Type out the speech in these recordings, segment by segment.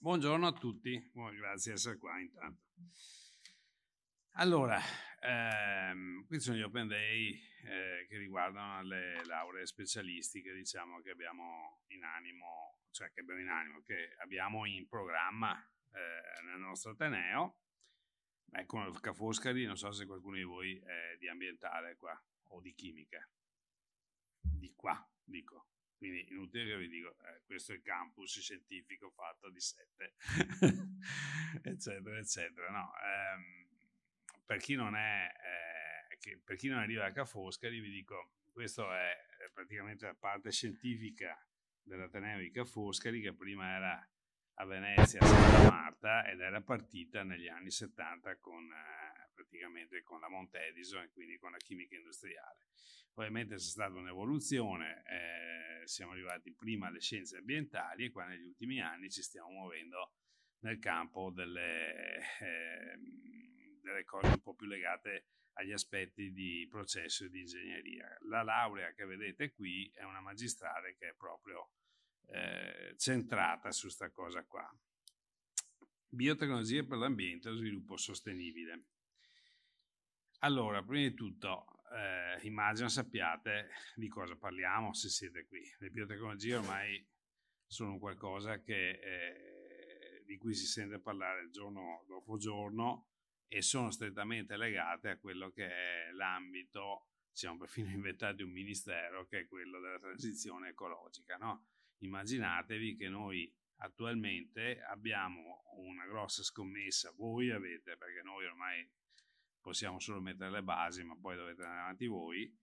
Buongiorno a tutti, oh, grazie di essere qua intanto. Allora, ehm, qui sono gli open day eh, che riguardano le lauree specialistiche, diciamo, che abbiamo in animo, cioè che abbiamo in animo, che abbiamo in programma eh, nel nostro Ateneo. Ecco, Luca Foscari, non so se qualcuno di voi è di ambientale qua, o di chimica. Di qua, dico. Quindi inutile che vi dico, eh, questo è il campus scientifico fatto di sette, eccetera, eccetera. No, ehm, per, chi non è, eh, che, per chi non arriva a Cafoscari vi dico, questa è eh, praticamente la parte scientifica dell'Ateneo di Cafoscari che prima era a Venezia, a Santa Marta, ed era partita negli anni 70 con... Eh, praticamente con la Mount Edison e quindi con la chimica industriale. Ovviamente c'è stata un'evoluzione, eh, siamo arrivati prima alle scienze ambientali e qua negli ultimi anni ci stiamo muovendo nel campo delle, eh, delle cose un po' più legate agli aspetti di processo e di ingegneria. La laurea che vedete qui è una magistrale che è proprio eh, centrata su questa cosa qua. Biotecnologie per l'ambiente e lo sviluppo sostenibile. Allora, prima di tutto, eh, immagino sappiate di cosa parliamo se siete qui. Le biotecnologie ormai sono qualcosa che, eh, di cui si sente parlare giorno dopo giorno e sono strettamente legate a quello che è l'ambito, siamo perfino inventati un ministero, che è quello della transizione ecologica. No? Immaginatevi che noi attualmente abbiamo una grossa scommessa, voi avete, perché noi ormai possiamo solo mettere le basi, ma poi dovete andare avanti voi.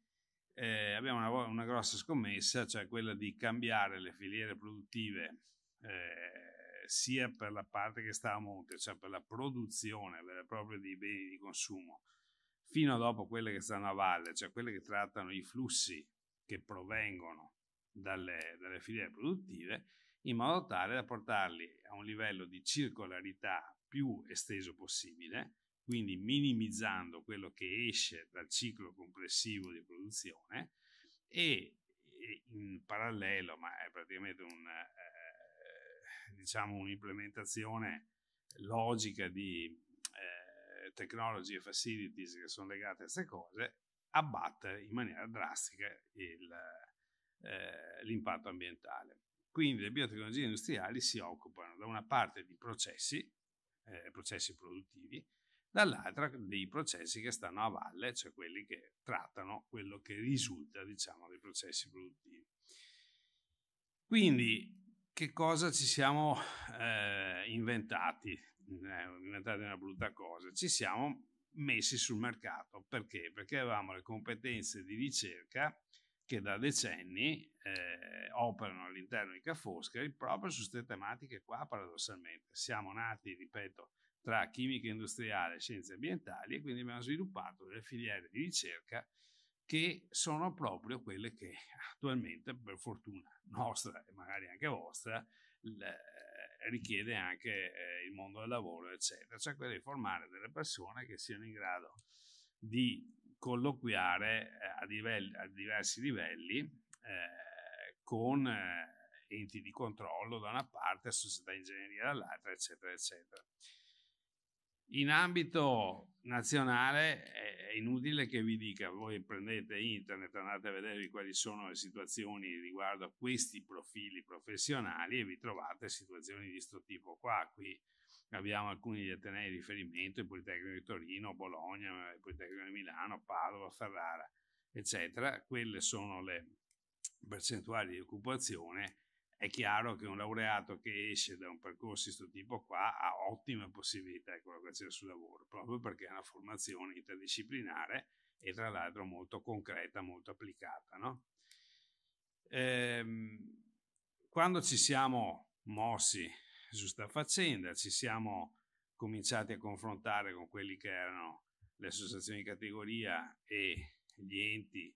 Eh, abbiamo una, una, grossa scommessa, cioè quella di cambiare le filiere produttive eh, sia per la parte che sta a monte, cioè per la produzione vera e propria di beni di consumo, fino a dopo quelle che stanno a valle, cioè quelle che trattano i flussi che provengono dalle, dalle filiere produttive, in modo tale da portarli a un livello di circolarità più esteso possibile quindi minimizzando quello che esce dal ciclo complessivo di produzione e in parallelo, ma è praticamente un, eh, diciamo un'implementazione logica di eh, technology e facilities che sono legate a queste cose, abbattere in maniera drastica il, eh, l'impatto ambientale. Quindi le biotecnologie industriali si occupano da una parte di processi, eh, processi produttivi, dall'altra dei processi che stanno a valle, cioè quelli che trattano quello che risulta, diciamo, dei processi produttivi. Quindi, che cosa ci siamo eh, inventati? Eh, inventati una brutta cosa. Ci siamo messi sul mercato. Perché? Perché avevamo le competenze di ricerca che da decenni eh, operano all'interno di Ca' proprio su queste tematiche qua, paradossalmente. Siamo nati, ripeto, tra chimica industriale e scienze ambientali e quindi abbiamo sviluppato delle filiere di ricerca che sono proprio quelle che attualmente, per fortuna nostra e magari anche vostra, eh, richiede anche eh, il mondo del lavoro, eccetera, cioè quella di formare delle persone che siano in grado di colloquiare eh, a, livelli, a, diversi livelli eh, con enti di controllo da una parte, società ingegneria dall'altra, eccetera, eccetera. In ambito nazionale è inutile che vi dica, voi prendete internet, andate a vedere quali sono le situazioni riguardo a questi profili professionali e vi trovate situazioni di questo tipo qua. Qui abbiamo alcuni di atenei di riferimento, il Politecnico di Torino, Bologna, il Politecnico di Milano, Padova, Ferrara, eccetera. Quelle sono le percentuali di occupazione è chiaro che un laureato che esce da un percorso di questo tipo qua ha ottime possibilità di collocazione sul lavoro, proprio perché è una formazione interdisciplinare e tra l'altro molto concreta, molto applicata. No? Ehm, quando ci siamo mossi su questa faccenda, ci siamo cominciati a confrontare con quelli che erano le associazioni di categoria e gli enti,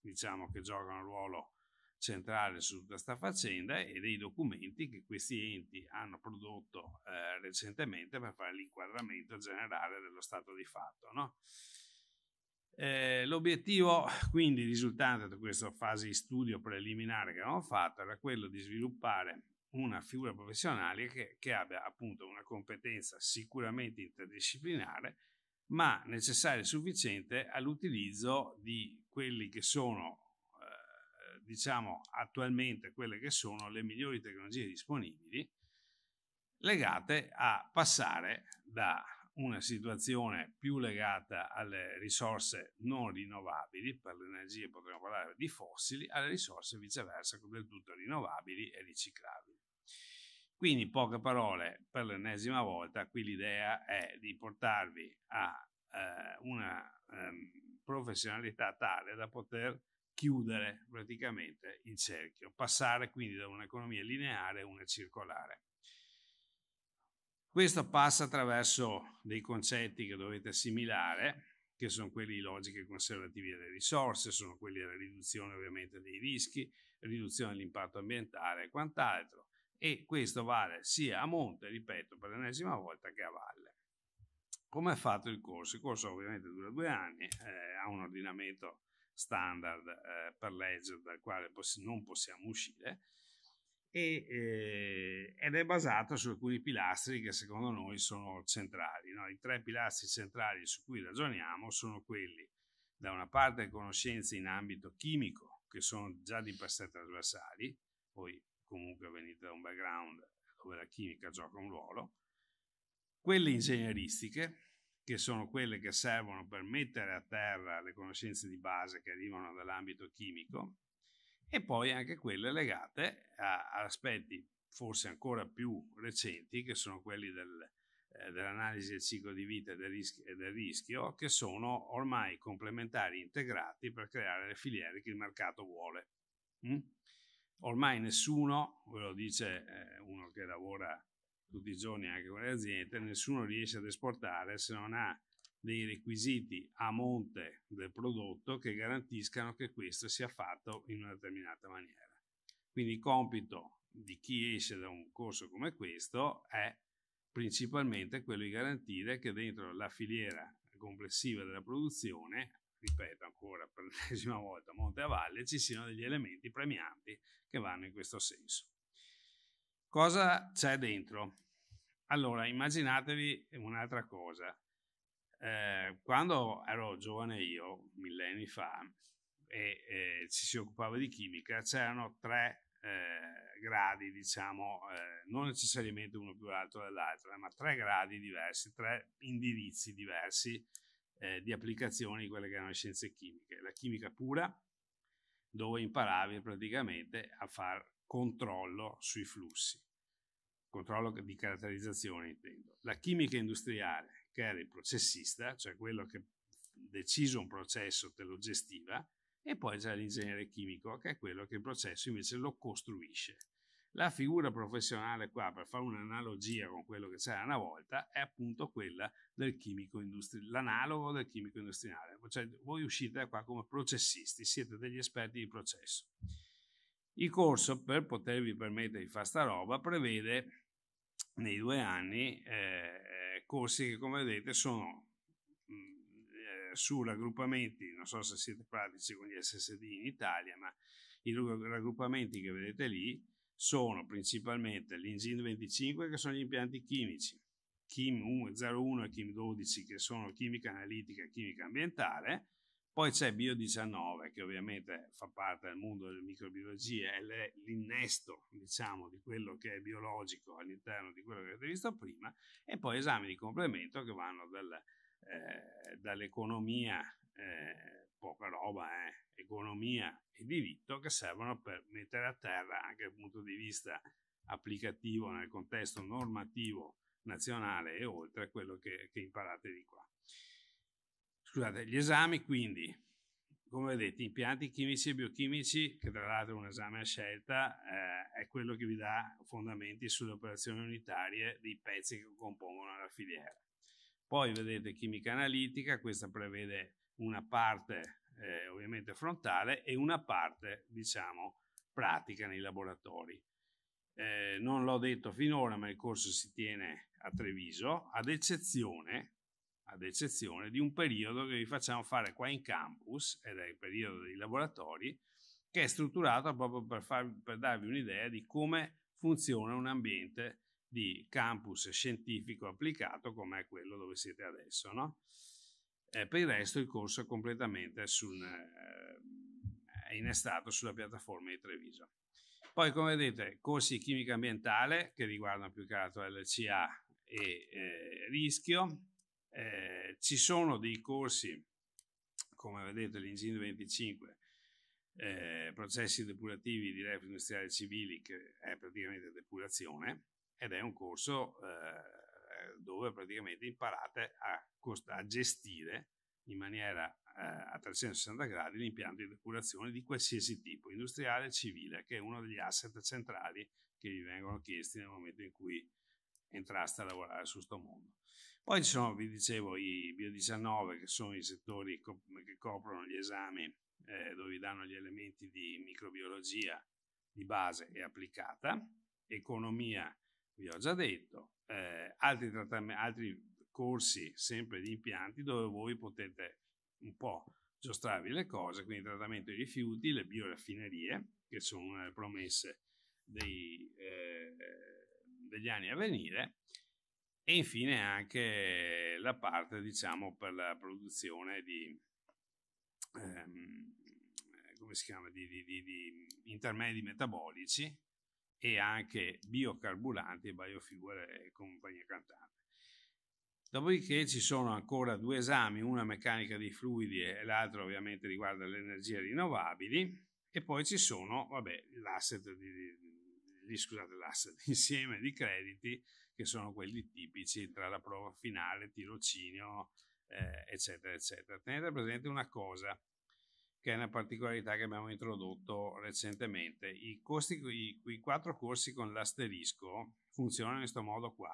diciamo, che giocano un ruolo centrale su tutta questa faccenda e dei documenti che questi enti hanno prodotto eh, recentemente per fare l'inquadramento generale dello stato di fatto. No? Eh, l'obiettivo quindi risultante da questa fase di studio preliminare che abbiamo fatto era quello di sviluppare una figura professionale che, che abbia appunto una competenza sicuramente interdisciplinare ma necessaria e sufficiente all'utilizzo di quelli che sono diciamo, attualmente quelle che sono le migliori tecnologie disponibili legate a passare da una situazione più legata alle risorse non rinnovabili, per le energie potremmo parlare di fossili, alle risorse viceversa del tutto rinnovabili e riciclabili. Quindi, in poche parole, per l'ennesima volta, qui l'idea è di portarvi a eh, una eh, professionalità tale da poter chiudere praticamente il cerchio, passare quindi da un'economia lineare a una circolare. Questo passa attraverso dei concetti che dovete assimilare, che sono quelli di logiche conservative delle risorse, sono quelli della riduzione ovviamente dei rischi, riduzione dell'impatto ambientale e quant'altro. E questo vale sia a monte, ripeto, per l'ennesima volta, che a valle. Come è fatto il corso? Il corso ovviamente dura due anni, eh, ha un ordinamento standard eh, per legge dal quale poss- non possiamo uscire e, eh, ed è basato su alcuni pilastri che secondo noi sono centrali. No? I tre pilastri centrali su cui ragioniamo sono quelli da una parte conoscenze in ambito chimico che sono già di per sé trasversali, poi comunque venite da un background dove la chimica gioca un ruolo, quelle ingegneristiche che sono quelle che servono per mettere a terra le conoscenze di base che arrivano dall'ambito chimico, e poi anche quelle legate a aspetti forse ancora più recenti, che sono quelli del, eh, dell'analisi del ciclo di vita e del, rischio, e del rischio, che sono ormai complementari integrati per creare le filiere che il mercato vuole. Mm? Ormai nessuno, ve lo dice eh, uno che lavora tutti i giorni anche con le aziende, nessuno riesce ad esportare se non ha dei requisiti a monte del prodotto che garantiscano che questo sia fatto in una determinata maniera. Quindi il compito di chi esce da un corso come questo è principalmente quello di garantire che dentro la filiera complessiva della produzione, ripeto ancora per l'ennesima volta, monte a valle, ci siano degli elementi premianti che vanno in questo senso. Cosa c'è dentro? Allora, immaginatevi un'altra cosa. Eh, quando ero giovane io, millenni fa, e eh, ci si occupava di chimica, c'erano tre eh, gradi, diciamo, eh, non necessariamente uno più alto dell'altro, eh, ma tre gradi diversi, tre indirizzi diversi eh, di applicazioni di quelle che erano le scienze chimiche. La chimica pura, dove imparavi praticamente a far controllo sui flussi, controllo di caratterizzazione intendo. La chimica industriale, che era il processista, cioè quello che deciso un processo te lo gestiva, e poi c'è l'ingegnere chimico, che è quello che il processo invece lo costruisce. La figura professionale qua, per fare un'analogia con quello che c'era una volta, è appunto quella del chimico industriale, l'analogo del chimico industriale. Cioè voi uscite da qua come processisti, siete degli esperti di processo. Il corso, per potervi permettere di fare sta roba, prevede nei due anni eh, corsi che, come vedete, sono mm, eh, su raggruppamenti, non so se siete pratici con gli SSD in Italia, ma i raggruppamenti che vedete lì sono principalmente l'Ingin 25 che sono gli impianti chimici, Kim 01 e Kim 12 che sono chimica analitica e chimica ambientale, poi c'è Bio19, che ovviamente fa parte del mondo delle microbiologie, è l'innesto, diciamo, di quello che è biologico all'interno di quello che avete visto prima, e poi esami di complemento che vanno dal, eh, dall'economia, eh, poca roba, eh, economia e diritto, che servono per mettere a terra anche dal punto di vista applicativo nel contesto normativo nazionale e oltre quello che, che imparate di qua. Scusate, gli esami quindi, come vedete, impianti chimici e biochimici, che tra l'altro è un esame a scelta, eh, è quello che vi dà fondamenti sulle operazioni unitarie dei pezzi che compongono la filiera. Poi vedete chimica analitica, questa prevede una parte eh, ovviamente frontale e una parte, diciamo, pratica nei laboratori. Eh, non l'ho detto finora, ma il corso si tiene a Treviso, ad eccezione ad eccezione di un periodo che vi facciamo fare qua in campus, ed è il periodo dei laboratori, che è strutturato proprio per, farvi, per darvi un'idea di come funziona un ambiente di campus scientifico applicato come è quello dove siete adesso. No? Eh, per il resto il corso è completamente sul, eh, innestato sulla piattaforma di Treviso. Poi come vedete corsi di chimica ambientale che riguardano più che altro LCA e eh, rischio, eh, ci sono dei corsi, come vedete, l'Ingegno 25, eh, processi depurativi di REF industriali civili, che è praticamente depurazione, ed è un corso eh, dove praticamente imparate a, a, gestire in maniera eh, a 360 gradi l'impianto di depurazione di qualsiasi tipo, industriale e civile, che è uno degli asset centrali che vi vengono chiesti nel momento in cui entraste a lavorare su questo mondo. Poi ci sono, vi dicevo, i bio 19 che sono i settori che coprono gli esami eh, dove vi danno gli elementi di microbiologia di base e applicata, economia, vi ho già detto, eh, altri, altri corsi sempre di impianti dove voi potete un po' giostrarvi le cose, quindi trattamento dei rifiuti, le bioraffinerie, che sono una delle promesse dei, eh, degli anni a venire, e infine anche la parte diciamo per la produzione di ehm, eh, come si chiama di, di, di, di, intermedi metabolici e anche biocarburanti e biofuel e compagnia cantante dopodiché ci sono ancora due esami una meccanica dei fluidi e l'altra ovviamente riguarda le energie rinnovabili e poi ci sono vabbè l'asset di, scusate l'asset insieme di crediti che sono quelli tipici tra la prova finale, tirocinio, eh, eccetera, eccetera. Tenete presente una cosa che è una particolarità che abbiamo introdotto recentemente. I, costi, i, i quattro corsi con l'asterisco funzionano in questo modo qua.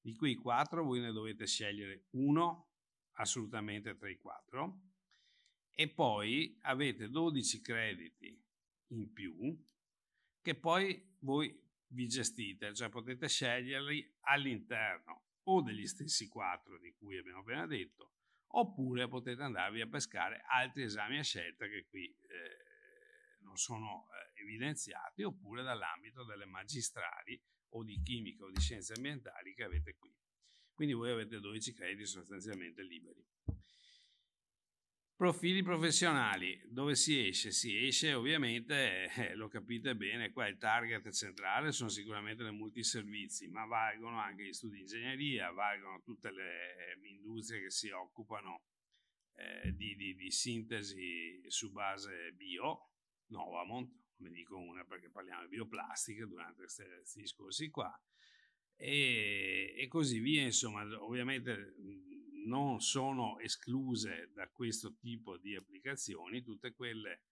Di quei quattro voi ne dovete scegliere uno assolutamente tra i quattro e poi avete 12 crediti in più che poi voi vi gestite, cioè potete sceglierli all'interno o degli stessi quattro di cui abbiamo appena detto, oppure potete andarvi a pescare altri esami a scelta che qui eh, non sono eh, evidenziati, oppure dall'ambito delle magistrali o di chimica o di scienze ambientali che avete qui. Quindi voi avete 12 crediti sostanzialmente liberi profili professionali, dove si esce? Si esce ovviamente, eh, eh, lo capite bene, qua il target centrale sono sicuramente le multiservizi, ma valgono anche gli studi di ingegneria, valgono tutte le eh, industrie che si occupano eh, di, di, di, sintesi su base bio, Novamont, ne dico una perché parliamo di bioplastica durante questi, discorsi qua, e, e così via, insomma, ovviamente non sono escluse da questo tipo di applicazioni tutte quelle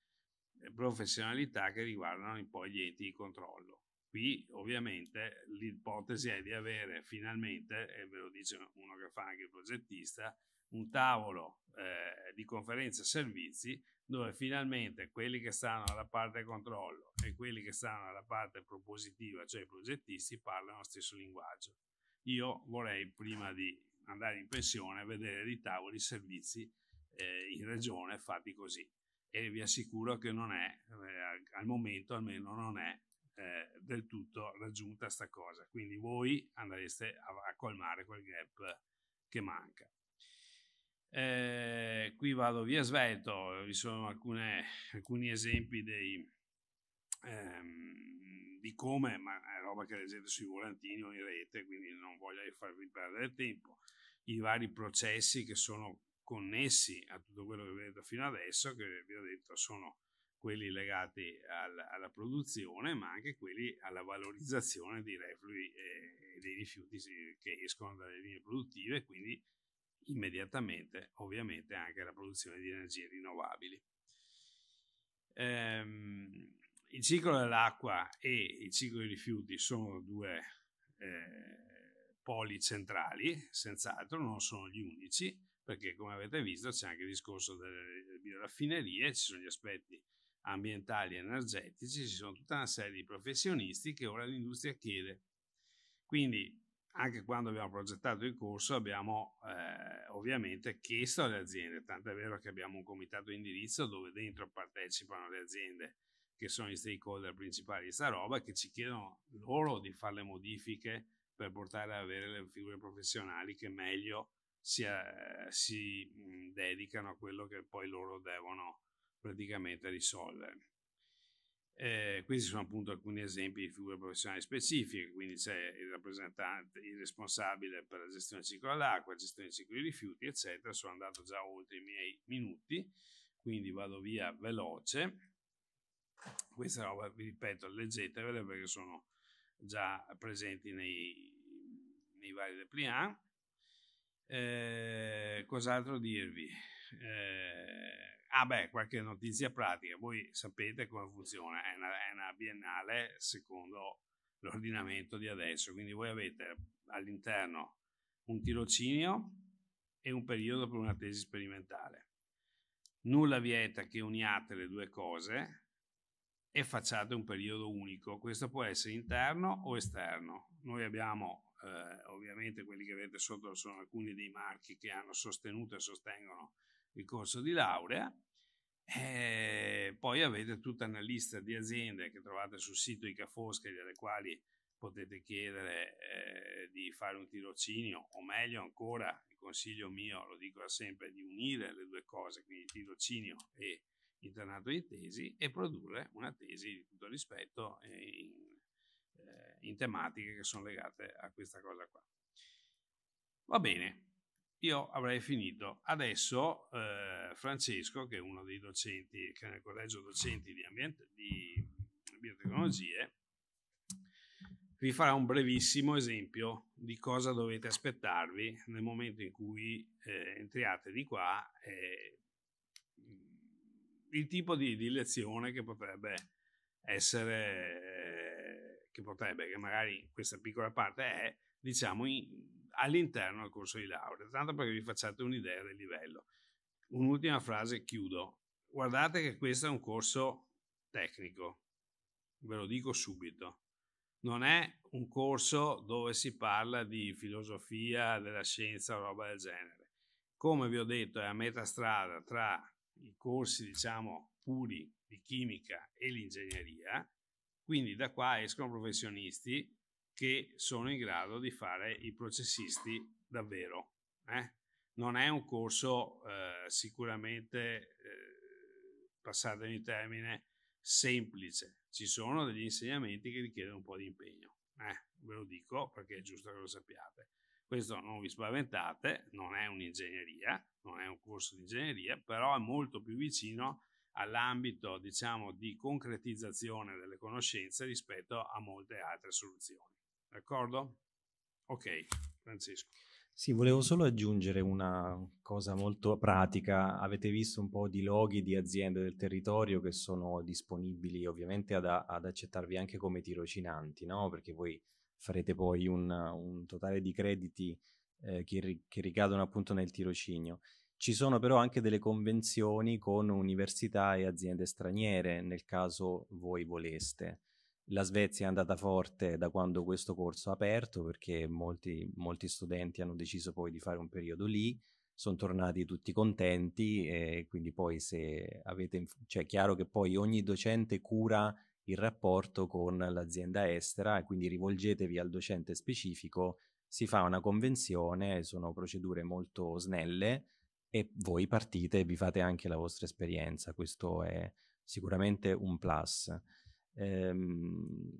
eh, professionalità che riguardano poi gli enti di controllo. Qui ovviamente l'ipotesi è di avere finalmente, e ve lo dice uno che fa anche il progettista, un tavolo eh, di conferenza servizi dove finalmente quelli che stanno alla parte controllo e quelli che stanno alla parte propositiva, cioè i progettisti, parlano lo stesso linguaggio. Io vorrei, prima di andare in pensione e vedere i tavoli servizi eh, in regione fatti così. E vi assicuro che non è, eh, al momento almeno non è eh, del tutto raggiunta sta cosa. Quindi voi andreste a, a colmare quel gap che manca. Eh, qui vado via svelto, vi sono alcune, alcuni esempi dei, ehm, di come, ma è roba che leggete sui volantini o in rete, quindi non voglio farvi perdere tempo i vari processi che sono connessi a tutto quello che vi ho detto fino adesso, che vi ho detto sono quelli legati al, alla produzione, ma anche quelli alla valorizzazione dei reflui e, e dei rifiuti che escono dalle linee produttive, quindi immediatamente ovviamente anche la produzione di energie rinnovabili. Ehm, il ciclo dell'acqua e il ciclo dei rifiuti sono due eh, poli centrali, senz'altro, non sono gli unici, perché come avete visto c'è anche il discorso delle bioraffinerie, ci sono gli aspetti ambientali e energetici, ci sono tutta una serie di professionisti che ora l'industria chiede. Quindi anche quando abbiamo progettato il corso abbiamo eh, ovviamente chiesto alle aziende, tanto è vero che abbiamo un comitato di indirizzo dove dentro partecipano le aziende che sono i stakeholder principali di sta roba, che ci chiedono loro di fare le modifiche per portare ad avere le figure professionali che meglio si, eh, si mm, dedicano a quello che poi loro devono praticamente risolvere. Eh, questi sono appunto alcuni esempi di figure professionali specifiche, quindi c'è il rappresentante, il responsabile per la gestione del ciclo dell'acqua, gestione del ciclo dei rifiuti, eccetera. Sono andato già oltre i miei minuti, quindi vado via veloce. Questa roba, vi ripeto, leggetevele perché sono già presenti nei, nei vari repliant. Eh, cos'altro dirvi? Eh, ah beh, qualche notizia pratica. Voi sapete come funziona, è una, è una biennale secondo l'ordinamento di adesso, quindi voi avete all'interno un tirocinio e un periodo per una tesi sperimentale. Nulla vieta che uniate le due cose e facciate un periodo unico. Questo può essere interno o esterno. Noi abbiamo eh, ovviamente quelli che avete sotto sono alcuni dei marchi che hanno sostenuto e sostengono il corso di laurea. E eh, poi avete tutta una lista di aziende che trovate sul sito Ica Foscari, alle quali potete chiedere eh, di fare un tirocinio, o meglio ancora, il consiglio mio, lo dico sempre, di unire le due cose, quindi tirocinio e il Senato di tesi e produrre una tesi di tutto rispetto eh, in, eh, in tematiche che sono legate a questa cosa qua. Va bene, io avrei finito. Adesso eh, Francesco, che è uno dei docenti, che è nel collegio docenti di, ambiente, di biotecnologie, vi farà un brevissimo esempio di cosa dovete aspettarvi nel momento in cui eh, entriate di qua e il tipo di, di lezione che potrebbe essere, che potrebbe, che magari questa piccola parte è, diciamo, in, all'interno del corso di laurea, tanto perché vi facciate un'idea del livello. Un'ultima frase e chiudo. Guardate che questo è un corso tecnico, ve lo dico subito. Non è un corso dove si parla di filosofia, della scienza o roba del genere. Come vi ho detto, è a metà strada tra i corsi, diciamo, puri di chimica e l'ingegneria, quindi da qua escono professionisti che sono in grado di fare i processisti davvero. Eh? Non è un corso eh, sicuramente, eh, passatemi il termine, semplice. Ci sono degli insegnamenti che richiedono un po' di impegno. Eh, ve lo dico perché è giusto che lo sappiate. Questo non vi spaventate, non è un'ingegneria, non è un corso di ingegneria, però è molto più vicino all'ambito diciamo, di concretizzazione delle conoscenze rispetto a molte altre soluzioni. D'accordo? Ok, Francesco. Sì, volevo solo aggiungere una cosa molto pratica. Avete visto un po' di loghi di aziende del territorio che sono disponibili ovviamente ad, ad accettarvi anche come tirocinanti, no? Perché voi farete poi un, un totale di crediti eh, che, ri- che ricadono appunto nel tirocinio. Ci sono però anche delle convenzioni con università e aziende straniere, nel caso voi voleste. La Svezia è andata forte da quando questo corso è aperto, perché molti, molti studenti hanno deciso poi di fare un periodo lì, sono tornati tutti contenti e quindi poi se avete... cioè è chiaro che poi ogni docente cura il rapporto con l'azienda estera e quindi rivolgetevi al docente specifico si fa una convenzione, sono procedure molto snelle e voi partite e vi fate anche la vostra esperienza, questo è sicuramente un plus. Ehm,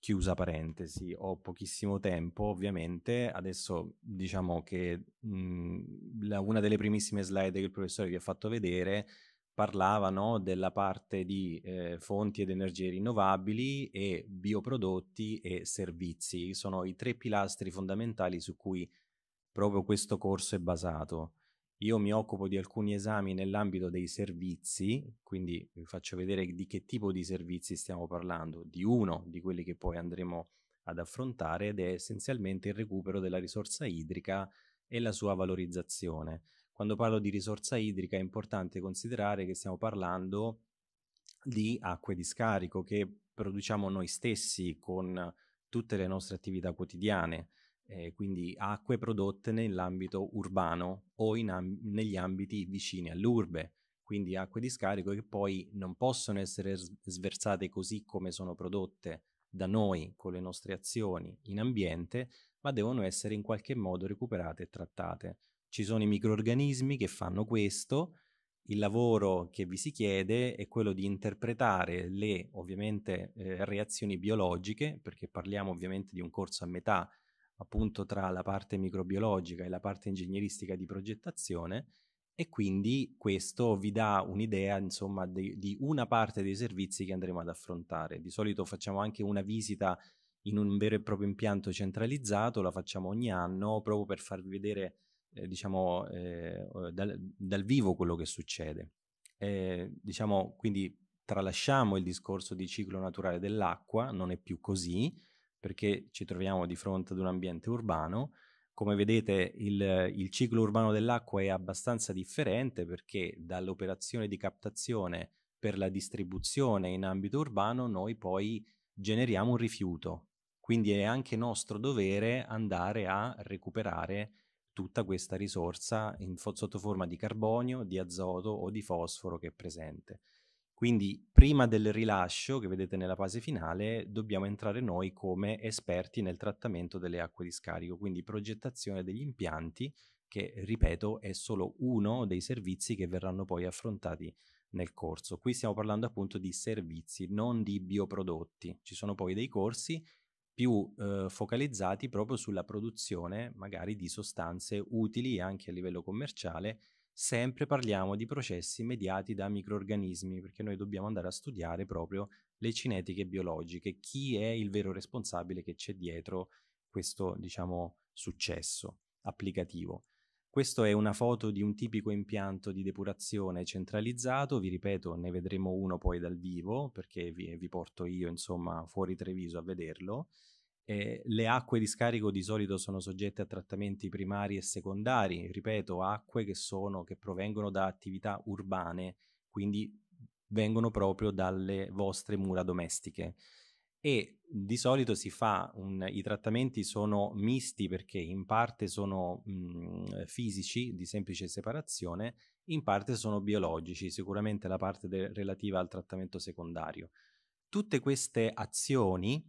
chiusa parentesi, ho pochissimo tempo ovviamente, adesso diciamo che mh, mhmm, la, una delle primissime slide che il professore vi ha fatto vedere parlava no, della parte di eh, fonti ed energie rinnovabili e bioprodotti e servizi. Sono i tre pilastri fondamentali su cui proprio questo corso è basato. Io mi occupo di alcuni esami nell'ambito dei servizi, quindi vi faccio vedere di che tipo di servizi stiamo parlando, di uno di quelli che poi andremo ad affrontare ed è essenzialmente il recupero della risorsa idrica e la sua valorizzazione. Quando parlo di risorsa idrica è importante considerare che stiamo parlando di acque di scarico che produciamo noi stessi con tutte le nostre attività quotidiane, eh, quindi acque prodotte nell'ambito urbano o am- negli ambiti vicini all'urbe, quindi acque di scarico che poi non possono essere s- sversate così come sono prodotte da noi con le nostre azioni in ambiente, ma devono essere in qualche modo recuperate e trattate ci sono i microorganismi che fanno questo, il lavoro che vi si chiede è quello di interpretare le ovviamente eh, reazioni biologiche, perché parliamo ovviamente di un corso a metà appunto tra la parte microbiologica e la parte ingegneristica di progettazione e quindi questo vi dà un'idea insomma di, di una parte dei servizi che andremo ad affrontare. Di solito facciamo anche una visita in un vero e proprio impianto centralizzato, la facciamo ogni anno proprio per farvi vedere eh, diciamo, eh, dal, dal, vivo quello che succede. Eh, diciamo, quindi tralasciamo il discorso di ciclo naturale dell'acqua, non è più così, perché ci troviamo di fronte ad un ambiente urbano. Come vedete il, il ciclo urbano dell'acqua è abbastanza differente perché dall'operazione di captazione per la distribuzione in ambito urbano noi poi generiamo un rifiuto. Quindi è anche nostro dovere andare a recuperare tutta questa risorsa in, sotto forma di carbonio, di azoto o di fosforo che è presente. Quindi prima del rilascio, che vedete nella fase finale, dobbiamo entrare noi come esperti nel trattamento delle acque di scarico, quindi progettazione degli impianti, che ripeto è solo uno dei servizi che verranno poi affrontati nel corso. Qui stiamo parlando appunto di servizi, non di bioprodotti. Ci sono poi dei corsi più eh, focalizzati proprio sulla produzione magari di sostanze utili anche a livello commerciale. Sempre parliamo di processi mediati da microorganismi perché noi dobbiamo andare a studiare proprio le cinetiche biologiche, chi è il vero responsabile che c'è dietro questo, diciamo, successo applicativo. Questa è una foto di un tipico impianto di depurazione centralizzato, vi ripeto ne vedremo uno poi dal vivo perché vi, vi porto io insomma fuori Treviso a vederlo. Eh, le acque di scarico di solito sono soggette a trattamenti primari e secondari, ripeto acque che, sono, che provengono da attività urbane, quindi vengono proprio dalle vostre mura domestiche e di solito si fa un, i trattamenti sono misti perché in parte sono mh, mhmm, eh, fisici di semplice separazione, in parte sono biologici, sicuramente la parte de- relativa al trattamento secondario. Tutte queste azioni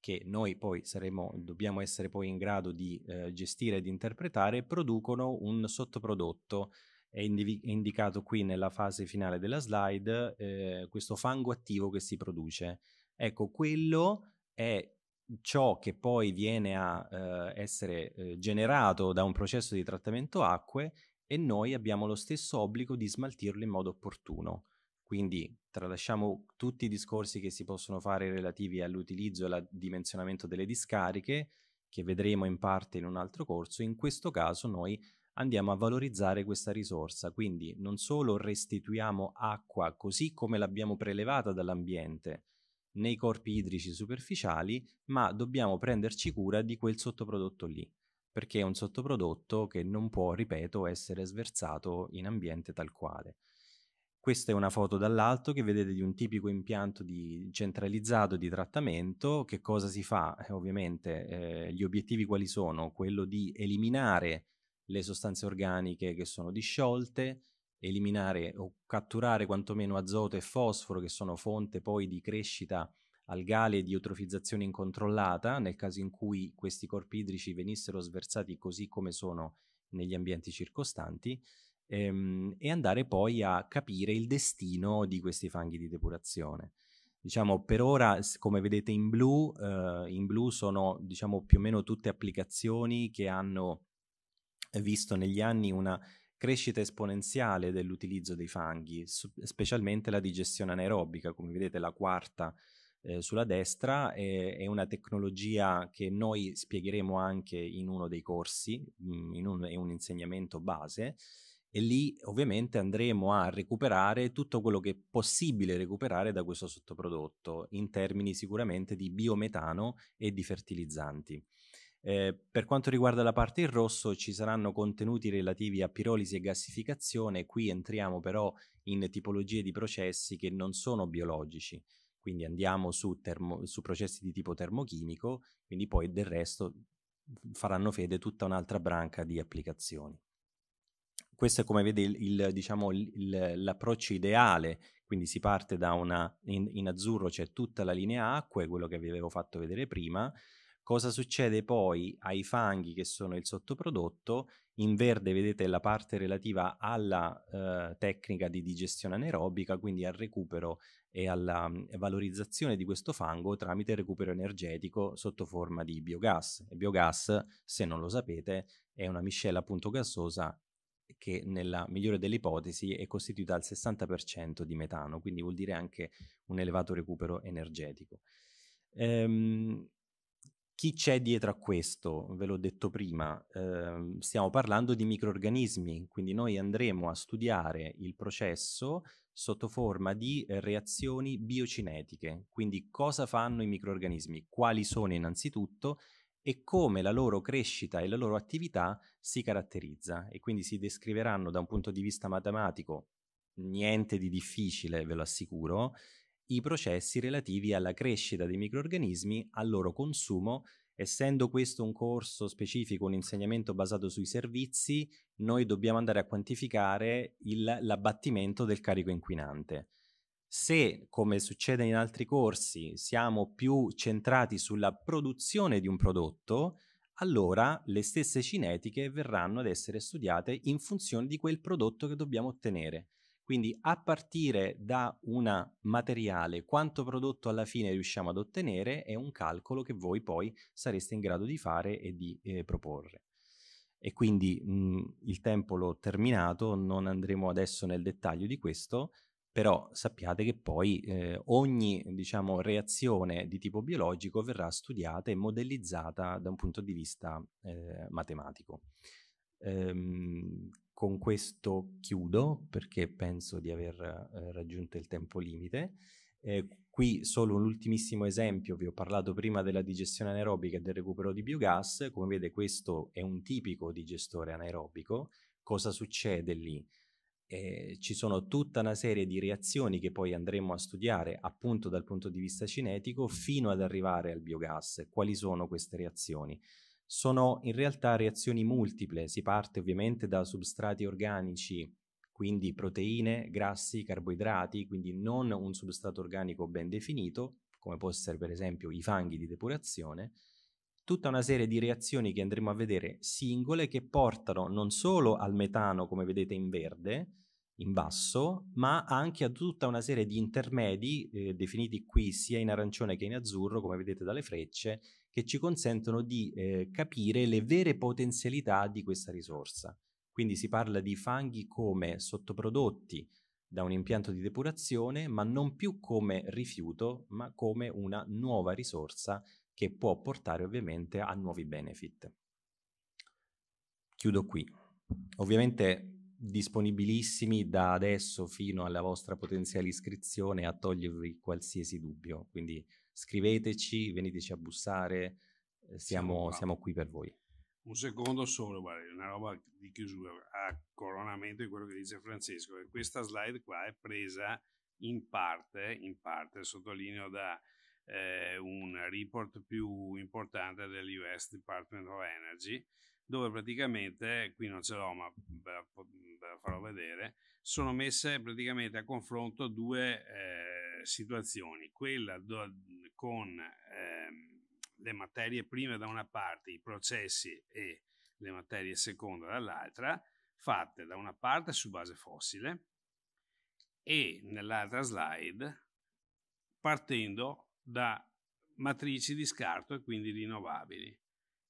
che noi poi saremo, dobbiamo essere poi in grado di eh, gestire e di interpretare, producono un sottoprodotto è, indiv- è, indicato qui nella fase finale della slide, eh, questo fango attivo che si produce Ecco, quello è ciò che poi viene a eh, essere eh, generato da un processo di trattamento acque e noi abbiamo lo stesso obbligo di smaltirlo in modo opportuno. Quindi tralasciamo tutti i discorsi che si possono fare relativi all'utilizzo e al dimensionamento delle discariche, che vedremo in parte in un altro corso. In questo caso noi andiamo a valorizzare questa risorsa, quindi non solo restituiamo acqua così come l'abbiamo prelevata dall'ambiente, nei corpi idrici superficiali, ma dobbiamo prenderci cura di quel sottoprodotto lì, perché è un sottoprodotto che non può, ripeto, essere sversato in ambiente tal quale. Questa è una foto dall'alto che vedete di un tipico impianto di centralizzato di trattamento. Che cosa si fa? Eh, ovviamente eh, gli obiettivi quali sono? Quello di eliminare le sostanze organiche che sono disciolte, eliminare o catturare quantomeno azoto e fosforo, che sono fonte poi di crescita algale e di eutrofizzazione incontrollata, nel caso in cui questi corpi idrici venissero sversati così come sono negli ambienti circostanti, ehm, e andare poi a capire il destino di questi fanghi di depurazione. Diciamo, per ora, come vedete in blu, eh, in blu sono diciamo, più o meno tutte applicazioni che hanno visto negli anni una crescita esponenziale dell'utilizzo dei fanghi, su- specialmente la digestione anaerobica, come vedete la quarta eh, sulla destra, è, è, una tecnologia che noi spiegheremo anche in uno dei corsi, mm, in un, in un insegnamento base, e lì ovviamente andremo a recuperare tutto quello che è possibile recuperare da questo sottoprodotto in termini sicuramente di biometano e di fertilizzanti. Eh, per quanto riguarda la parte in rosso ci saranno contenuti relativi a pirolisi e gassificazione, qui entriamo però in tipologie di processi che non sono biologici, quindi andiamo su, termo, su processi di tipo termochimico, quindi poi del resto faranno fede tutta un'altra branca di applicazioni. Questo è come vede il, il, diciamo, il, l'approccio ideale, quindi si parte da una, in, in, azzurro c'è tutta la linea acque, quello che vi avevo fatto vedere prima, Cosa succede poi ai fanghi che sono il sottoprodotto? In verde vedete la parte relativa alla eh, tecnica di digestione anaerobica, quindi al recupero e alla mm, valorizzazione di questo fango tramite recupero energetico sotto forma di biogas. Il biogas, se non lo sapete, è una miscela appunto gassosa che nella migliore delle ipotesi è costituita al 60% di metano, quindi vuol dire anche un elevato recupero energetico. Ehm, chi c'è dietro a questo? Ve l'ho detto prima, eh, stiamo parlando di microorganismi, quindi noi andremo a studiare il processo sotto forma di eh, reazioni biocinetiche, quindi cosa fanno i microorganismi, quali sono innanzitutto e come la loro crescita e la loro attività si caratterizza e quindi si descriveranno da un punto di vista matematico niente di difficile, ve lo assicuro, i processi relativi alla crescita dei microrganismi, al loro consumo. Essendo questo un corso specifico, un insegnamento basato sui servizi, noi dobbiamo andare a quantificare il, l'abbattimento del carico inquinante. Se, come succede in altri corsi, siamo più centrati sulla produzione di un prodotto, allora le stesse cinetiche verranno ad essere studiate in funzione di quel prodotto che dobbiamo ottenere. Quindi a partire da un materiale, quanto prodotto alla fine riusciamo ad ottenere è un calcolo che voi poi sareste in grado di fare e di eh, proporre. E quindi mh, mm, il tempo l'ho terminato, non andremo adesso nel dettaglio di questo, però sappiate che poi eh, ogni diciamo, reazione di tipo biologico verrà studiata e modellizzata da un punto di vista eh, matematico. Ehm, con questo chiudo perché penso di aver eh, raggiunto il tempo limite. Eh, qui solo un ultimissimo esempio, vi ho parlato prima della digestione anaerobica e del recupero di biogas, come vede questo è un tipico digestore anaerobico, cosa succede lì? Eh, ci sono tutta una serie di reazioni che poi andremo a studiare appunto dal punto di vista cinetico fino ad arrivare al biogas. Quali sono queste reazioni? sono in realtà reazioni multiple. Si parte ovviamente da substrati organici, quindi proteine, grassi, carboidrati, quindi non un substrato organico ben definito, come può essere per esempio i fanghi di depurazione, tutta una serie di reazioni che andremo a vedere singole che portano non solo al metano, come vedete in verde, in basso, ma anche a tutta una serie di intermedi eh, definiti qui sia in arancione che in azzurro, come vedete dalle frecce, che ci consentono di eh, capire le vere potenzialità di questa risorsa. Quindi si parla di fanghi come sottoprodotti da un impianto di depurazione, ma non più come rifiuto, ma come una nuova risorsa che può portare ovviamente a nuovi benefit. Chiudo qui. Ovviamente disponibilissimi da adesso fino alla vostra potenziale iscrizione a togliervi qualsiasi dubbio, quindi scriveteci, veniteci a bussare, eh, siamo, siamo qui per voi. Un secondo solo, guarda, una roba di chiusura a coronamento di quello che dice Francesco. che Questa slide qua è presa in parte, in parte sottolineo da eh, un report più importante dell'US Department of Energy, dove praticamente, qui non ce l'ho ma ve la, ve la farò vedere, sono messe praticamente a confronto due eh, situazioni, quella do, con ehm, le materie prime da una parte, i processi e le materie seconde dall'altra, fatte da una parte su base fossile e nell'altra slide partendo da matrici di scarto e quindi rinnovabili.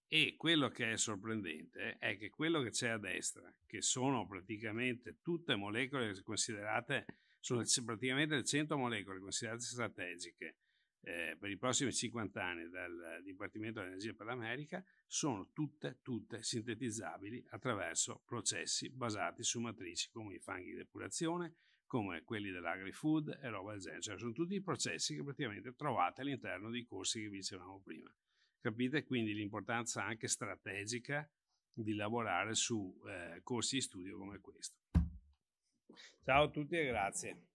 E quello che è sorprendente è che quello che c'è a destra, che sono praticamente tutte molecole considerate, sono praticamente 100 molecole considerate strategiche, eh, per i prossimi 50 anni dal Dipartimento dell'Energia per l'America sono tutte, tutte sintetizzabili attraverso processi basati su matrici come i fanghi di depurazione, come quelli dell'agri-food e roba del genere. Cioè, sono tutti processi che praticamente trovate all'interno dei corsi che vi dicevamo prima. Capite quindi l'importanza anche strategica di lavorare su eh, corsi di studio come questo. Ciao a tutti e grazie.